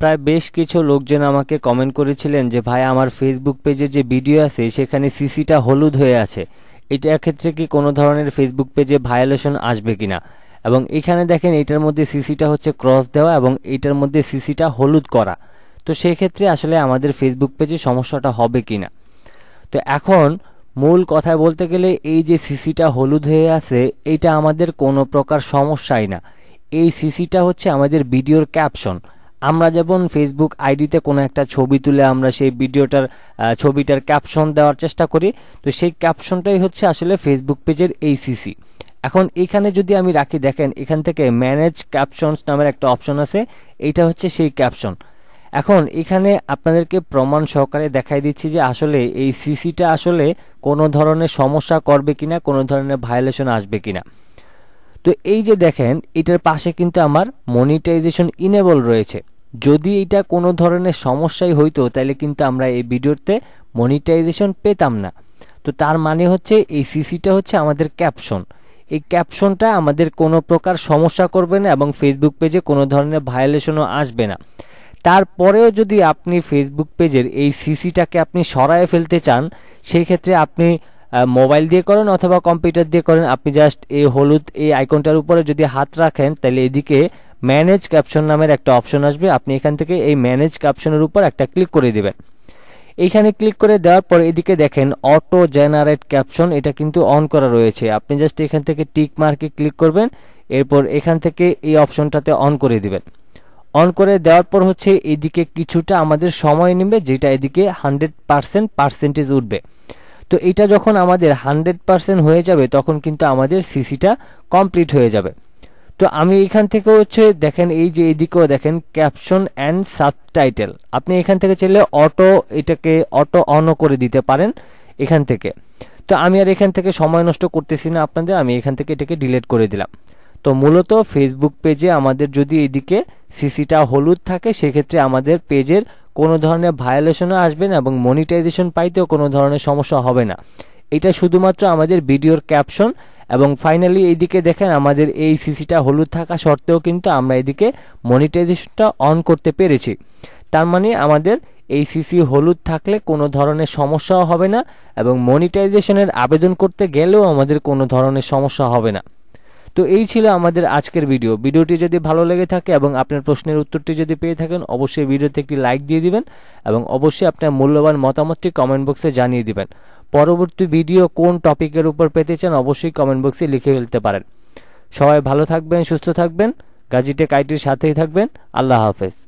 প্রায় বেশ কিছু লোকজন আমাকে কমেন্ট করেছিলেন যে ভাই আমার ফেসবুক পেজে যে ভিডিও আছে সেখানে সিসিটা হলুদ হয়ে আছে এটা ক্ষেত্রে কি কোনো ধরনের ফেসবুক পেজে ভায়োলেশন আসবে কিনা এবং এখানে দেখেন এটার মধ্যে সিসিটা হচ্ছে ক্রস দেওয়া এবং এটার মধ্যে সিসিটা হলুদ করা তো সেক্ষেত্রে আসলে আমাদের ফেসবুক পেজে সমস্যাটা হবে কি না তো এখন মূল কথায় বলতে গেলে এই যে সিসিটা হলুদ হয়ে আছে এটা আমাদের কোনো প্রকার সমস্যাই না এই সিসিটা হচ্ছে আমাদের ভিডিওর ক্যাপশন আমরা যেমন ফেসবুক আইডিতে কোনো একটা ছবি তুলে আমরা সেই ভিডিওটার ছবিটার ক্যাপশন দেওয়ার চেষ্টা করি তো সেই ক্যাপশনটাই হচ্ছে আসলে ফেসবুক পেজের এইসিসি এখন এখানে যদি আমি রাখি দেখেন এখান থেকে ম্যানেজ ক্যাপশনস নামের একটা অপশন আছে এইটা হচ্ছে সেই ক্যাপশন এখন এখানে আপনাদেরকে প্রমাণ সহকারে দেখাই দিচ্ছি যে আসলে এই সিসিটা আসলে কোনো ধরনের সমস্যা করবে কিনা কোনো ধরনের ভায়োলেশন আসবে কিনা তো এই যে দেখেন এটার পাশে কিন্তু আমার মনিটাইজেশন ইনেবল রয়েছে যদি এটা কোনো ধরনের সমস্যাই হইতো তাহলে কিন্তু আমরা এই ভিডিওতে মনিটাইজেশন পেতাম না তো তার মানে হচ্ছে এই সিসিটা হচ্ছে আমাদের ক্যাপশন এই ক্যাপশনটা আমাদের কোনো প্রকার সমস্যা করবে না এবং ফেসবুক পেজে কোনো ধরনের ভায়োলেশনও আসবে না তারপরেও যদি আপনি ফেসবুক পেজের এই সিসিটাকে আপনি সরায় ফেলতে চান সেই ক্ষেত্রে আপনি মোবাইল দিয়ে করেন অথবা কম্পিউটার দিয়ে করেন আপনি জাস্ট এই হলুদ এই আইকনটার উপরে যদি হাত রাখেন তাহলে এদিকে ম্যানেজ ক্যাপশন নামের একটা অপশন আসবে আপনি এখান থেকে এই ম্যানেজ ক্যাপশনের উপর একটা ক্লিক করে দেবেন এইখানে ক্লিক করে দেওয়ার পর এদিকে দেখেন অটো জেনারেট ক্যাপশন এটা কিন্তু অন করা রয়েছে আপনি জাস্ট এখান থেকে টিক মার্কে ক্লিক করবেন এরপর এখান থেকে এই অপশনটাতে অন করে দিবেন অন করে দেওয়ার পর হচ্ছে এদিকে কিছুটা আমাদের সময় নেবে যেটা এদিকে হান্ড্রেড পার্সেন্ট পার্সেন্টেজ উঠবে তো এটা যখন আমাদের হান্ড্রেড পারসেন্ট হয়ে যাবে তখন কিন্তু আমাদের সিসিটা কমপ্লিট হয়ে যাবে তো আমি এখান থেকে হচ্ছে দেখেন এই যে এদিকেও দেখেন ক্যাপশন অ্যান্ড সাবটাইটেল আপনি এখান থেকে চাইলে অটো এটাকে অটো অনও করে দিতে পারেন এখান থেকে তো আমি আর এখান থেকে সময় নষ্ট করতেছি না আপনাদের আমি এখান থেকে এটাকে ডিলিট করে দিলাম তো মূলত ফেসবুক পেজে আমাদের যদি এদিকে সিসিটা হলুদ থাকে সেক্ষেত্রে আমাদের পেজের কোনো ধরনের ভায়োলেশনও আসবে না এবং মনিটাইজেশন পাইতেও কোনো ধরনের সমস্যা হবে না এটা শুধুমাত্র আমাদের ভিডিওর ক্যাপশন এবং ফাইনালি এইদিকে দেখেন আমাদের এই সিসিটা হলুদ থাকা সত্ত্বেও কিন্তু আমরা এদিকে মনিটাইজেশনটা অন করতে পেরেছি তার মানে আমাদের এই সিসি হলুদ থাকলে কোনো ধরনের সমস্যাও হবে না এবং মনিটাইজেশনের আবেদন করতে গেলেও আমাদের কোনো ধরনের সমস্যা হবে না তো এই ছিল আমাদের আজকের ভিডিও ভিডিওটি যদি ভালো লেগে থাকে এবং আপনার প্রশ্নের উত্তরটি যদি পেয়ে থাকেন অবশ্যই ভিডিওতে একটি লাইক দিয়ে দিবেন এবং অবশ্যই আপনার মূল্যবান মতামতটি কমেন্ট বক্সে জানিয়ে দিবেন পরবর্তী ভিডিও কোন টপিকের উপর পেতে চান অবশ্যই কমেন্ট বক্সে লিখে ফেলতে পারেন সবাই ভালো থাকবেন সুস্থ থাকবেন গাজিটে কাইটির সাথেই থাকবেন আল্লাহ হাফেজ